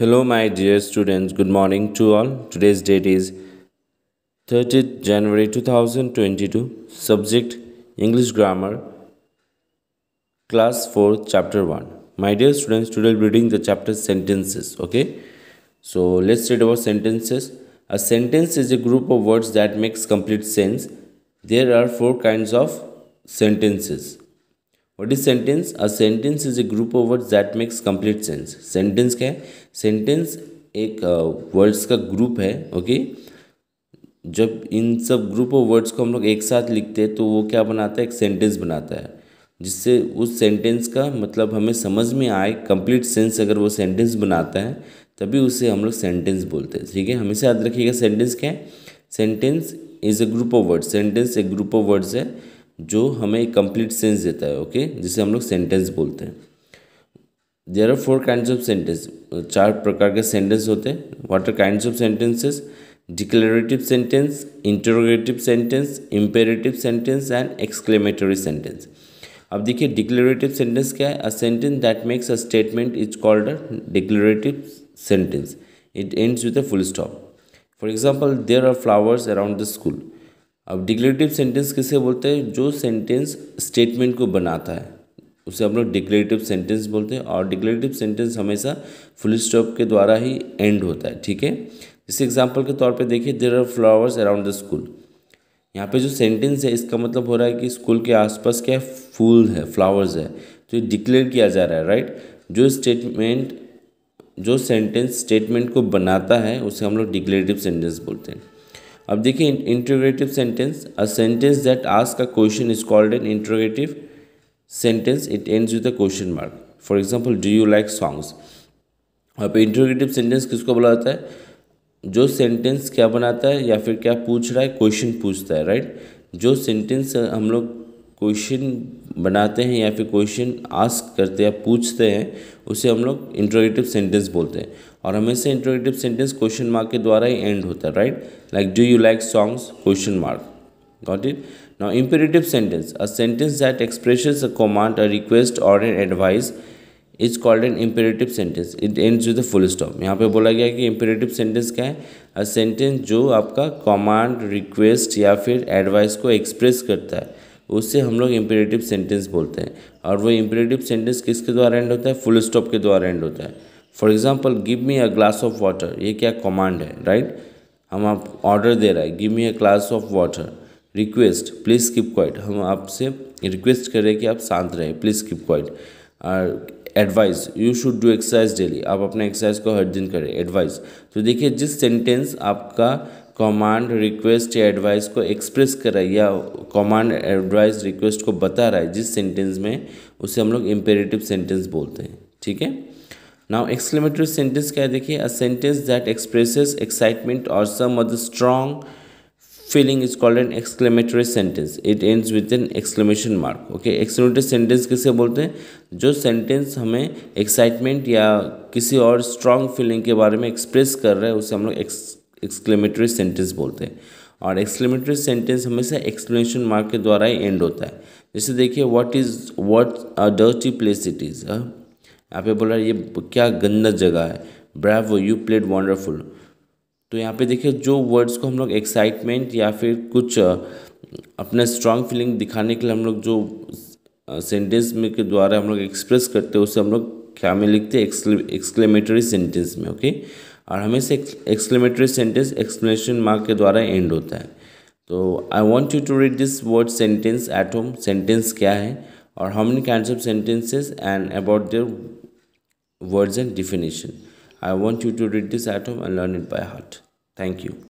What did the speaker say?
Hello my dear students, good morning to all. Today's date is 30th January 2022, subject English Grammar, class 4, chapter 1. My dear students, today we'll be reading the chapter sentences, okay? So let's read about sentences. A sentence is a group of words that makes complete sense. There are four kinds of sentences. What is sentence a sentence is a group of word that makes complete sense sentence क्या है sentence एक words uh, का group है okay okay? जब इन सब group of words को हम लोग एक साथ लिखते हैं तो वो क्या बनाता है एक सेंटेंस बनाता है जिससे उस सेंटेंस का मतलब हमें समझ में आए कंप्लीट सेंस अगर वो सेंटेंस बनाता है तभी उसे हम लोग सेंटेंस बोलते हैं ठीक है हमेशा याद रखिएगा सेंटेंस क्या है sentence is a group of words sentence एक ग्रुप ऑफ वर्ड्स है जो हमें कंप्लीट सेंस देता है ओके जिसे हम लोग सेंटेंस बोलते हैं there are four kind of sentence चार प्रकार के सेंटेंस होते हैं what are kind of sentences declarative sentence interrogative sentence imperative sentence and exclamatory sentence अब देखिए डिक्लेरेटिव सेंटेंस क्या है a sentence that makes a statement is called a declarative sentence it ends with a full stop for example there are flowers around the school अब declarative sentence किसे बोलते हैं जो sentence statement को बनाता है उसे हम लोग डिक्लेटिव सेंटेंस बोलते हैं और डिक्लेटिव सेंटेंस हमेशा फुल स्टॉप के द्वारा ही एंड होता है ठीक है जैसे एग्जाम्पल के तौर पे देखिए there are flowers around the school यहाँ पे जो सेंटेंस है इसका मतलब हो रहा है कि स्कूल के आसपास क्या फूल है फ्लावर्स है तो ये डिक्लेयर किया जा रहा है राइट जो स्टेटमेंट जो सेंटेंस स्टेटमेंट को बनाता है उसे हम लोग डिक्लेरेटिव सेंटेंस बोलते हैं अब देखिए interrogative sentence a sentence that ask a question is called an interrogative sentence it ends with a question mark for example do you like songs अब इंटरोगेटिव इंट्रोगेटिव सेंटेंस किसको बोला जाता है जो सेंटेंस क्या बनाता है या फिर क्या पूछ रहा है क्वेश्चन पूछता है राइट जो सेंटेंस हम लोग क्वेश्चन बनाते हैं या फिर क्वेश्चन आस्क करते हैं पूछते हैं उसे हम लोग इंट्रोगेटिव सेंटेंस बोलते हैं और हमेशा इंट्रोगेटिव सेंटेंस क्वेश्चन मार्क के द्वारा ही एंड होता है right like do you like songs question mark got it now imperative sentence a sentence that expresses a command a request और an advice is called an imperative sentence it ends with the full stop यहाँ पे बोला गया कि imperative sentence क्या है a sentence जो आपका कमांड रिक्वेस्ट या फिर एडवाइस को एक्सप्रेस करता है उससे हम लोग इम्पेरेटिव सेंटेंस बोलते हैं और वो इम्पेरेटिव सेंटेंस किसके द्वारा एंड होता है फुल स्टॉप के द्वारा एंड होता है for example give me a glass of water ये क्या कमांड है राइट हम आप ऑर्डर दे रहा है give me a glass of water request please keep quiet हम आपसे रिक्वेस्ट करें कि आप शांत रहें प्लीज़ कीप क्वाइट और advice you should do exercise daily आप अपने एक्सरसाइज को हर दिन करें एडवाइस तो देखिए जिस सेंटेंस आपका कमांड रिक्वेस्ट या एडवाइस को एक्सप्रेस कर रहा है या कमांड एडवाइस रिक्वेस्ट को बता रहा है जिस सेंटेंस में उसे हम लोग इम्पेरेटिव सेंटेंस बोलते हैं ठीक है नाउ एक्सक्लेमेटरी सेंटेंस क्या है देखिए a sentence that expresses excitement और some of the strong feeling is called an exclamatory sentence it ends with an exclamation mark okay exclamatory sentence किसे बोलते हैं जो सेंटेंस हमें एक्साइटमेंट या किसी और स्ट्रॉन्ग फीलिंग के बारे में एक्सप्रेस कर रहा है उसे हम लोग एक्सक्लेमेटरी सेंटेंस बोलते हैं और एक्सक्लेमेटरी सेंटेंस हमेशा एक्सप्लेनेशन मार्क के द्वारा ही एंड होता है जैसे देखिए what is what a dirty place it is यहाँ पे बोला ये क्या गंदा जगह है ब्रावो यू प्लेड वंडरफुल तो यहाँ पे देखिए जो वर्ड्स को हम लोग एक्साइटमेंट या फिर कुछ अपना स्ट्रांग फीलिंग दिखाने के लिए हम लोग जो सेंटेंस में के द्वारा हम लोग एक्सप्रेस करते हैं उसे हम लोग क्या में लिखते हैं एक्सक्लेमेटरी सेंटेंस में ओके okay? और हमेशा एक्सक्लेमेटरी सेंटेंस एक्सप्लेनेशन मार्क के द्वारा एंड होता है तो I want you to read this word sentence at home sentence क्या है और how many kind of sentences and about their words and definition I want you to read this at home and learn it by heart thank you